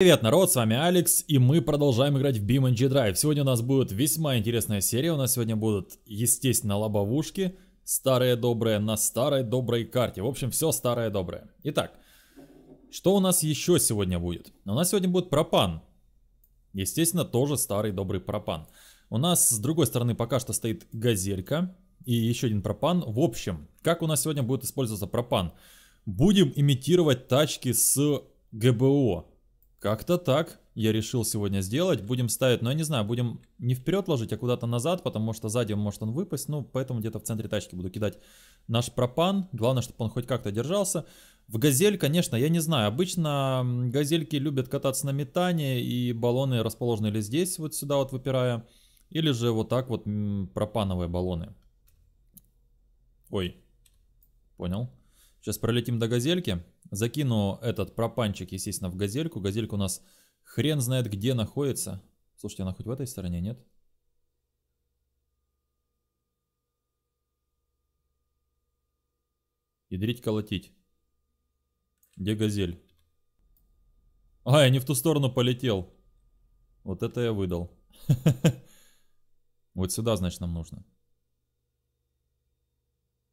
Привет, народ, с вами Алекс, и мы продолжаем играть в BeamNG Drive. Сегодня у нас будет весьма интересная серия, у нас сегодня будут, естественно, лобовушки, старое доброе на старой доброй карте. В общем, все старое доброе. Итак, что у нас еще сегодня будет? У нас сегодня будет пропан. Естественно, тоже старый добрый пропан. У нас с другой стороны пока что стоит газелька и еще один пропан. В общем, как у нас сегодня будет использоваться пропан? Будем имитировать тачки с ГБО как-то так. Я решил сегодня сделать. Будем ставить, но ну, я не знаю, будем не вперед ложить, а куда-то назад, потому что сзади может он выпасть. Ну, поэтому где-то в центре тачки буду кидать наш пропан. Главное, чтобы он хоть как-то держался. В «Газель», конечно, я не знаю. Обычно «Газельки» любят кататься на метане, и баллоны расположены ли здесь, вот сюда вот выпирая, или же вот так вот пропановые баллоны. Ой, понял. Сейчас пролетим до «Газельки». Закину этот пропанчик, естественно, в газельку. Газелька у нас хрен знает где находится. Слушайте, она хоть в этой стороне, нет? Ядрить, колотить. Где газель? А, я не в ту сторону полетел. Вот это я выдал. Вот сюда, значит, нам нужно.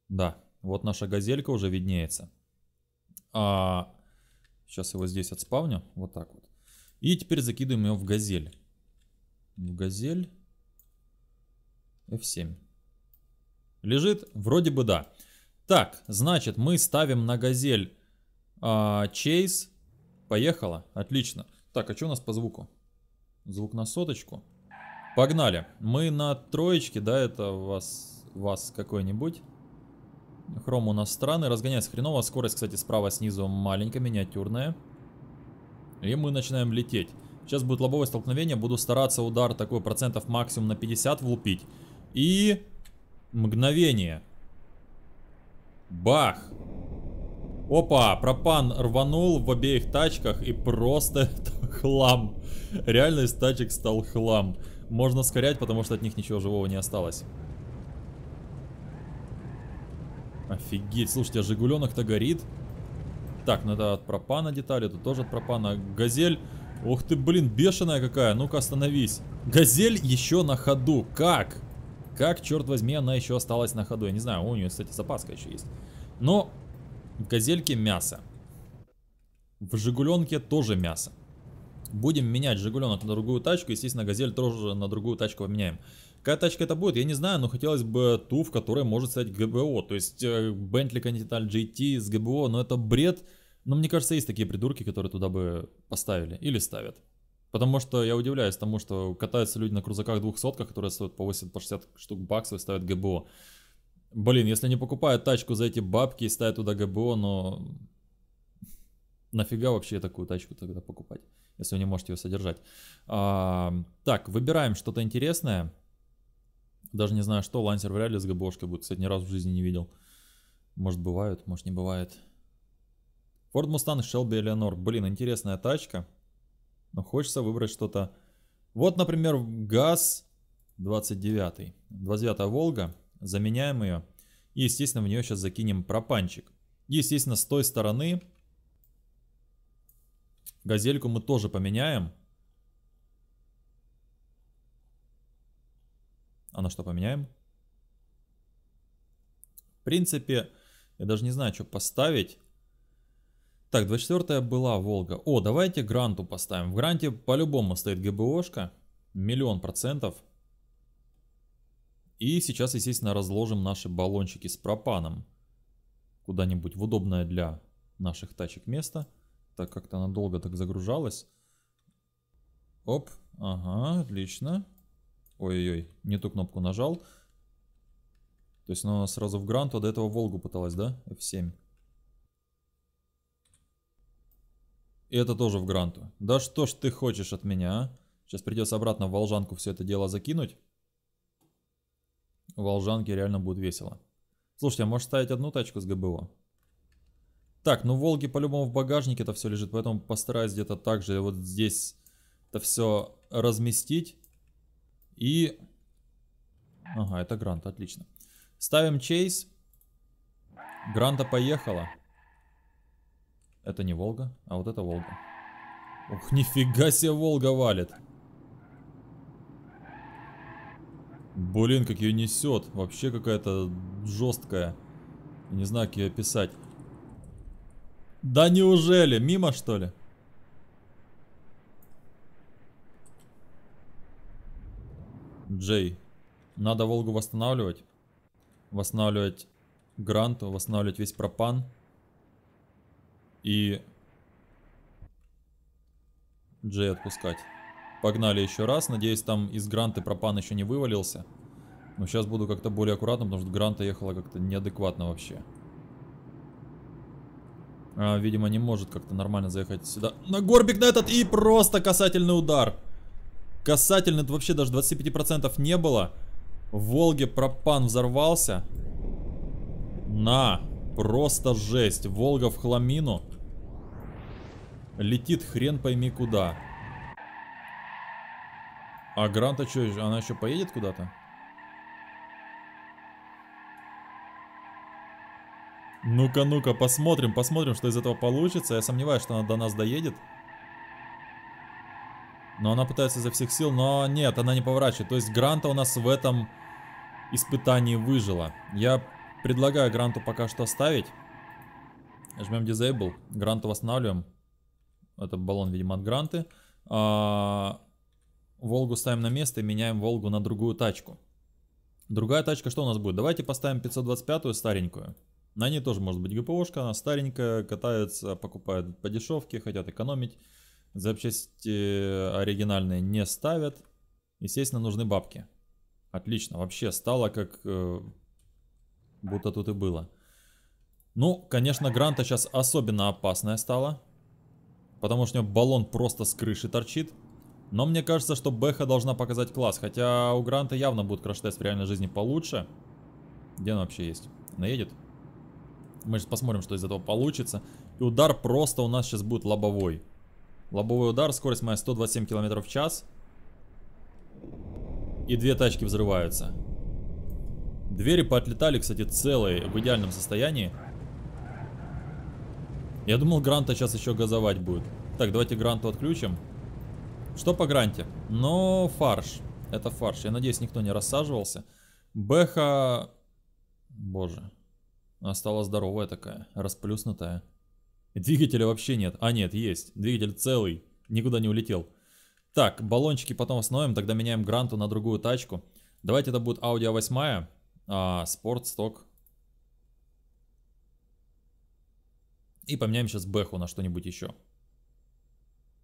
Да, вот наша газелька уже виднеется. А, сейчас его здесь отспавню, вот так вот. И теперь закидываем его в газель. В газель F7. Лежит? Вроде бы да. Так, значит, мы ставим на газель а, Поехала. отлично. Так, а что у нас по звуку? Звук на соточку. Погнали. Мы на троечке, да, это у вас, вас какой-нибудь. Хром у нас странный. Разгоняется хреново. Скорость, кстати, справа снизу маленькая, миниатюрная. И мы начинаем лететь. Сейчас будет лобовое столкновение. Буду стараться удар такой процентов максимум на 50 влупить. И... Мгновение. Бах! Опа, пропан рванул в обеих тачках и просто хлам. Реально из тачек стал хлам. Можно скорять, потому что от них ничего живого не осталось. Офигеть, слушайте, а Жигуленок-то горит. Так, ну это от пропана детали, это тоже от пропана. Газель, ух ты, блин, бешеная какая, ну-ка остановись. Газель еще на ходу, как? Как, черт возьми, она еще осталась на ходу? Я не знаю, у нее, кстати, запаска еще есть. Но газельки мясо. В Жигуленке тоже мясо. Будем менять Жигуленок на другую тачку. Естественно, Газель тоже на другую тачку поменяем. Какая тачка это будет, я не знаю, но хотелось бы ту, в которой может стать ГБО. То есть э, Bentley Continental GT с ГБО, но это бред. Но мне кажется, есть такие придурки, которые туда бы поставили или ставят. Потому что я удивляюсь тому, что катаются люди на крузаках двухсотках, которые стоят по 80-60 по 60 штук баксов и ставят ГБО. Блин, если не покупают тачку за эти бабки и ставят туда ГБО, но... Нафига вообще такую тачку тогда покупать, если вы не можете ее содержать? А, так, выбираем что-то интересное. Даже не знаю что, лансер вряд ли с ГБшкой будет. Кстати, ни разу в жизни не видел. Может бывают, может не бывает. Ford Mustang Shelby Eleanor. Блин, интересная тачка. Но хочется выбрать что-то... Вот, например, ГАЗ 29. 29 Волга. Заменяем ее. И, естественно, в нее сейчас закинем пропанчик. И, естественно, с той стороны газельку мы тоже поменяем. А на что поменяем? В принципе, я даже не знаю, что поставить. Так, 24 была Волга. О, давайте Гранту поставим. В Гранте по-любому стоит ГБОшка. Миллион процентов. И сейчас, естественно, разложим наши баллончики с пропаном. Куда-нибудь в удобное для наших тачек место. Так, как-то она долго так загружалась. Оп, ага, отлично. Ой-ой-ой, не ту кнопку нажал. То есть она сразу в гранту, а до этого Волгу пыталась, да? F7. И это тоже в гранту. Да что ж ты хочешь от меня, а? Сейчас придется обратно в Волжанку все это дело закинуть. В Волжанке реально будет весело. Слушайте, а можешь ставить одну тачку с ГБО? Так, ну Волги по-любому в багажнике это все лежит, поэтому постараюсь где-то также вот здесь это все разместить. И... Ага, это грант, отлично. Ставим чейз. Гранта поехала. Это не Волга, а вот это Волга. Ух, нифига себе Волга валит. Блин, как ее несет. Вообще какая-то жесткая. Не знаю, как ее описать. Да неужели? Мимо, что ли? Джей, надо Волгу восстанавливать. Восстанавливать Гранту, восстанавливать весь пропан. И Джей отпускать. Погнали еще раз. Надеюсь, там из Гранты пропан еще не вывалился. Но сейчас буду как-то более аккуратным, потому что Гранта ехала как-то неадекватно вообще. А, видимо, не может как-то нормально заехать сюда. На горбик на этот и просто касательный удар. Касательно это вообще даже 25% не было. В Волге пропан взорвался. На, просто жесть. Волга в хламину. Летит хрен пойми куда. А Гранта что, она еще поедет куда-то? Ну-ка, ну-ка, посмотрим, посмотрим, что из этого получится. Я сомневаюсь, что она до нас доедет. Но она пытается изо всех сил, но нет, она не поворачивает. То есть Гранта у нас в этом испытании выжила. Я предлагаю Гранту пока что оставить. Жмем Disable. Гранту восстанавливаем. Это баллон, видимо, от Гранты. А, Волгу ставим на место и меняем Волгу на другую тачку. Другая тачка что у нас будет? Давайте поставим 525-ю старенькую. На ней тоже может быть ГПОшка, она старенькая, катается, покупает по дешевке, хотят экономить. Запчасти э, оригинальные не ставят. Естественно, нужны бабки. Отлично, вообще стало как э, будто тут и было. Ну, конечно, Гранта сейчас особенно опасная стала. Потому что у него баллон просто с крыши торчит. Но мне кажется, что Беха должна показать класс. Хотя у Гранта явно будет краш-тест в реальной жизни получше. Где она вообще есть? Наедет? Мы сейчас посмотрим, что из этого получится. И удар просто у нас сейчас будет лобовой. Лобовой удар, скорость моя 127 км в час. И две тачки взрываются. Двери поотлетали, кстати, целые, в идеальном состоянии. Я думал, Гранта сейчас еще газовать будет. Так, давайте Гранту отключим. Что по Гранте? Но фарш. Это фарш. Я надеюсь, никто не рассаживался. Беха, Боже. Она стала здоровая такая, расплюснутая. Двигателя вообще нет. А нет, есть. Двигатель целый. Никуда не улетел. Так, баллончики потом остановим. Тогда меняем Гранту на другую тачку. Давайте это будет Audi A8. А, спорт, сток. И поменяем сейчас Бэху на что-нибудь еще.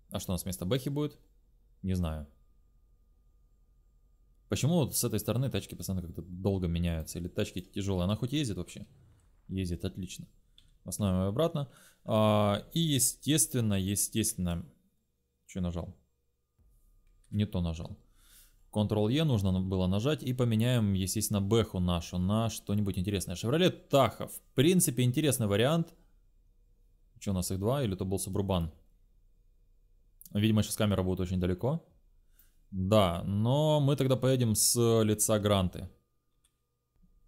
А что у нас вместо Бэхи будет? Не знаю. Почему вот с этой стороны тачки постоянно как-то долго меняются? Или тачки тяжелые? Она хоть ездит вообще? Ездит, отлично. Остановим и обратно. А, и естественно, естественно... Что нажал? Не то нажал. Ctrl-E нужно было нажать и поменяем, естественно, бэху нашу на что-нибудь интересное. Chevrolet Tahoe. В принципе, интересный вариант. Что у нас их два? Или это был Субурбан? Видимо, сейчас камера будет очень далеко. Да, но мы тогда поедем с лица Гранты.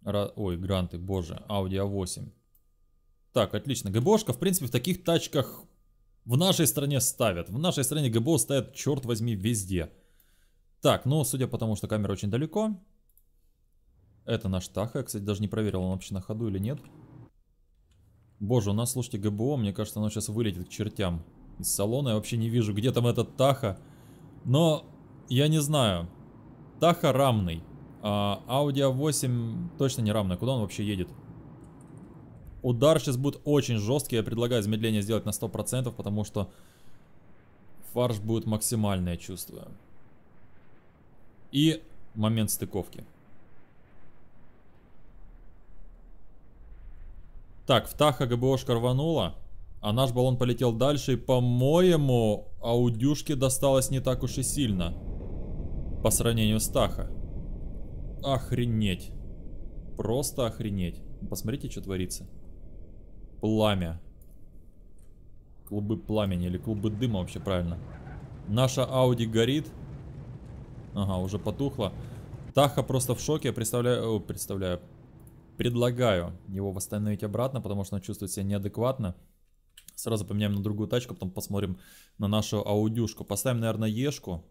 Ра... Ой, Гранты, боже, Audi A8. Так, отлично. ГБОшка, в принципе, в таких тачках в нашей стране ставят. В нашей стране ГБО ставят, черт возьми, везде. Так, ну, судя по тому, что камера очень далеко. Это наш Таха. Я, кстати, даже не проверил, он вообще на ходу или нет. Боже, у нас, слушайте, ГБО, мне кажется, оно сейчас вылетит к чертям из салона. Я вообще не вижу, где там этот Таха. Но я не знаю. Таха рамный. А Audi A8 точно не рамный. Куда он вообще едет? Удар сейчас будет очень жесткий. Я предлагаю замедление сделать на 100%, потому что фарш будет максимальное, чувствую. И момент стыковки. Так, в Таха ГБОшка рванула. А наш баллон полетел дальше. И, по-моему, аудюшке досталось не так уж и сильно. По сравнению с Таха. Охренеть. Просто охренеть. Посмотрите, что творится. Пламя. Клубы пламени или клубы дыма вообще правильно. Наша Ауди горит. Ага, уже потухло. Таха просто в шоке. Я представляю... представляю. Предлагаю его восстановить обратно, потому что он чувствует себя неадекватно. Сразу поменяем на другую тачку, потом посмотрим на нашу аудюшку. Поставим, наверное, ешку.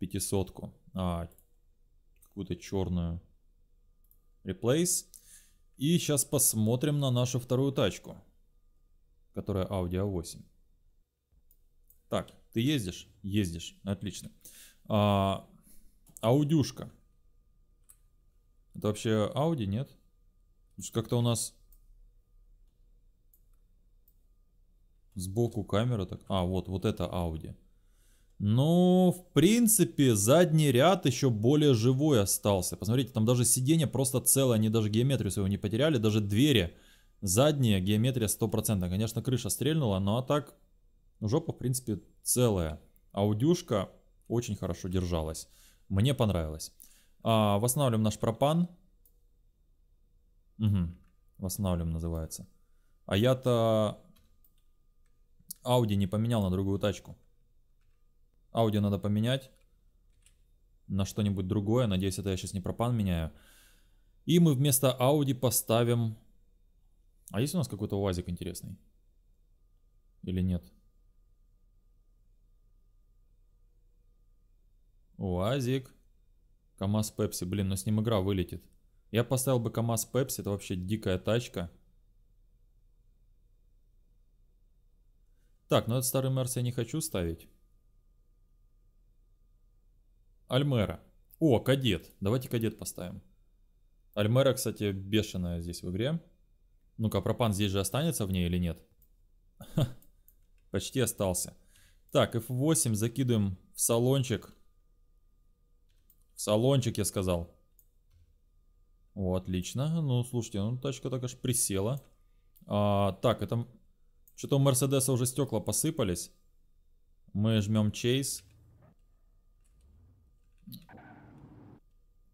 Пятисотку. А, какую-то черную. Replace. И сейчас посмотрим на нашу вторую тачку, которая Audi A8. Так, ты ездишь? Ездишь, отлично. А, аудюшка. Это вообще Audi, нет? Как-то у нас сбоку камера так... А, вот, вот это Audi. Ну, в принципе, задний ряд еще более живой остался. Посмотрите, там даже сиденье просто целое, они даже геометрию своего не потеряли, даже двери. Задние, геометрия 100%. Конечно, крыша стрельнула, но а так жопа, в принципе, целая. Аудюшка очень хорошо держалась. Мне понравилось. А, восстанавливаем наш пропан. Угу. Восстанавливаем называется. А я-то Audi не поменял на другую тачку. Аудио надо поменять на что-нибудь другое. Надеюсь, это я сейчас не пропан меняю. И мы вместо Audi поставим... А есть у нас какой-то УАЗик интересный? Или нет? УАЗик. КамАЗ Пепси. Блин, но с ним игра вылетит. Я поставил бы КамАЗ Пепси. Это вообще дикая тачка. Так, но ну этот старый Мерс я не хочу ставить. Альмера. О, кадет. Давайте кадет поставим. Альмера, кстати, бешеная здесь в игре. Ну-ка, пропан здесь же останется в ней или нет? Ха, почти остался. Так, F8 закидываем в салончик. В салончик, я сказал. О, отлично. Ну, слушайте, ну тачка так аж присела. А, так, это... Что-то у Мерседеса уже стекла посыпались. Мы жмем Chase.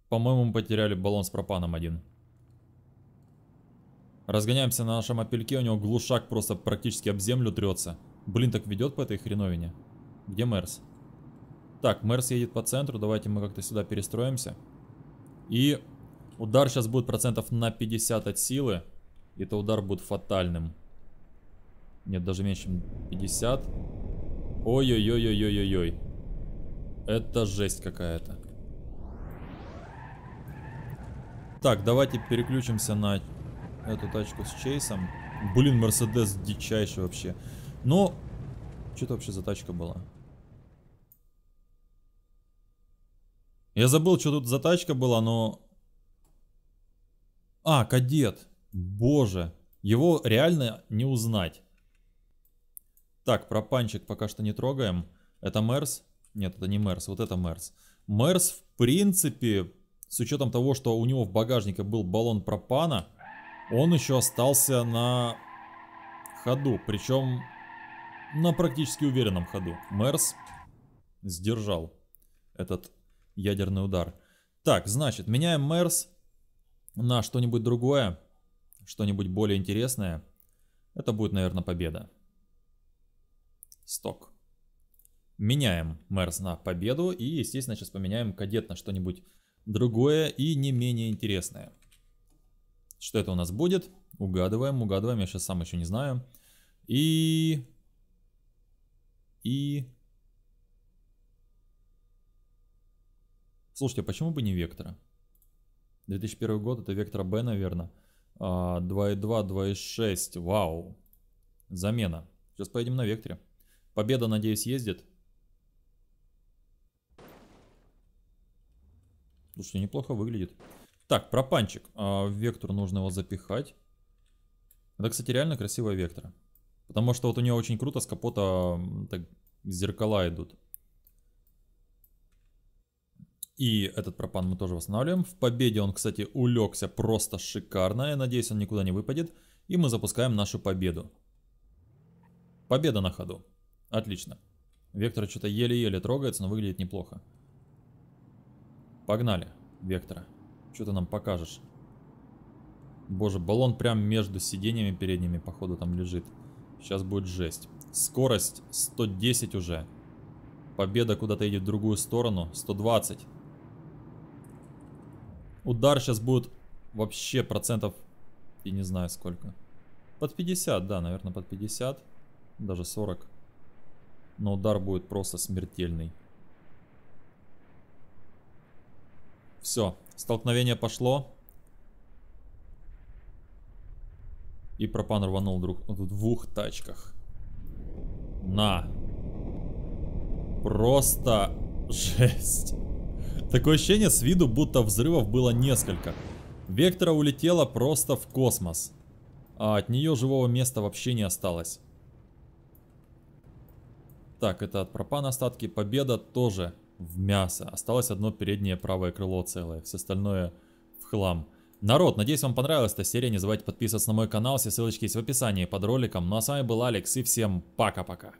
По-моему, потеряли баллон с пропаном один. Разгоняемся на нашем апельке, у него глушак просто практически об землю трется. Блин, так ведет по этой хреновине. Где Мерс? Так, Мерс едет по центру, давайте мы как-то сюда перестроимся. И удар сейчас будет процентов на 50 от силы. И это удар будет фатальным. Нет, даже меньше, чем 50. Ой-ой-ой-ой-ой-ой-ой. Это жесть какая-то. Так, давайте переключимся на эту тачку с Чейсом. Блин, Мерседес дичайший вообще. Но, что это вообще за тачка была? Я забыл, что тут за тачка была, но... А, кадет. Боже. Его реально не узнать. Так, пропанчик пока что не трогаем. Это Мерс? Нет, это не Мерс, вот это Мерс. Мерс, в принципе, с учетом того, что у него в багажнике был баллон пропана, он еще остался на ходу, причем на практически уверенном ходу. Мерс сдержал этот ядерный удар. Так, значит, меняем Мерс на что-нибудь другое, что-нибудь более интересное. Это будет, наверное, победа. Сток. Меняем Мерс на победу и, естественно, сейчас поменяем кадет на что-нибудь другое и не менее интересное. Что это у нас будет? Угадываем, угадываем, я сейчас сам еще не знаю. И... И... Слушайте, а почему бы не Вектора? 2001 год, это Вектора Б, наверное. А, 2.2, 2.6, вау. Замена. Сейчас поедем на Векторе. Победа, надеюсь, ездит. Слушайте, неплохо выглядит. Так, пропанчик. А, вектор нужно его запихать. Это, кстати, реально красивая вектора. Потому что вот у нее очень круто с капота так, зеркала идут. И этот пропан мы тоже восстанавливаем. В победе он, кстати, улегся просто шикарно. Я надеюсь, он никуда не выпадет. И мы запускаем нашу победу. Победа на ходу. Отлично. Вектор что-то еле-еле трогается, но выглядит неплохо погнали, Вектора. Что ты нам покажешь? Боже, баллон прям между сиденьями передними, походу, там лежит. Сейчас будет жесть. Скорость 110 уже. Победа куда-то идет в другую сторону. 120. Удар сейчас будет вообще процентов... И не знаю сколько. Под 50, да, наверное, под 50. Даже 40. Но удар будет просто смертельный. Все, столкновение пошло. И пропан рванул друг в двух тачках. На. Просто жесть. Такое ощущение с виду, будто взрывов было несколько. Вектора улетела просто в космос. А от нее живого места вообще не осталось. Так, это от пропана остатки. Победа тоже в мясо. Осталось одно переднее правое крыло целое, все остальное в хлам. Народ, надеюсь, вам понравилась эта серия. Не забывайте подписываться на мой канал, все ссылочки есть в описании под роликом. Ну а с вами был Алекс и всем пока-пока.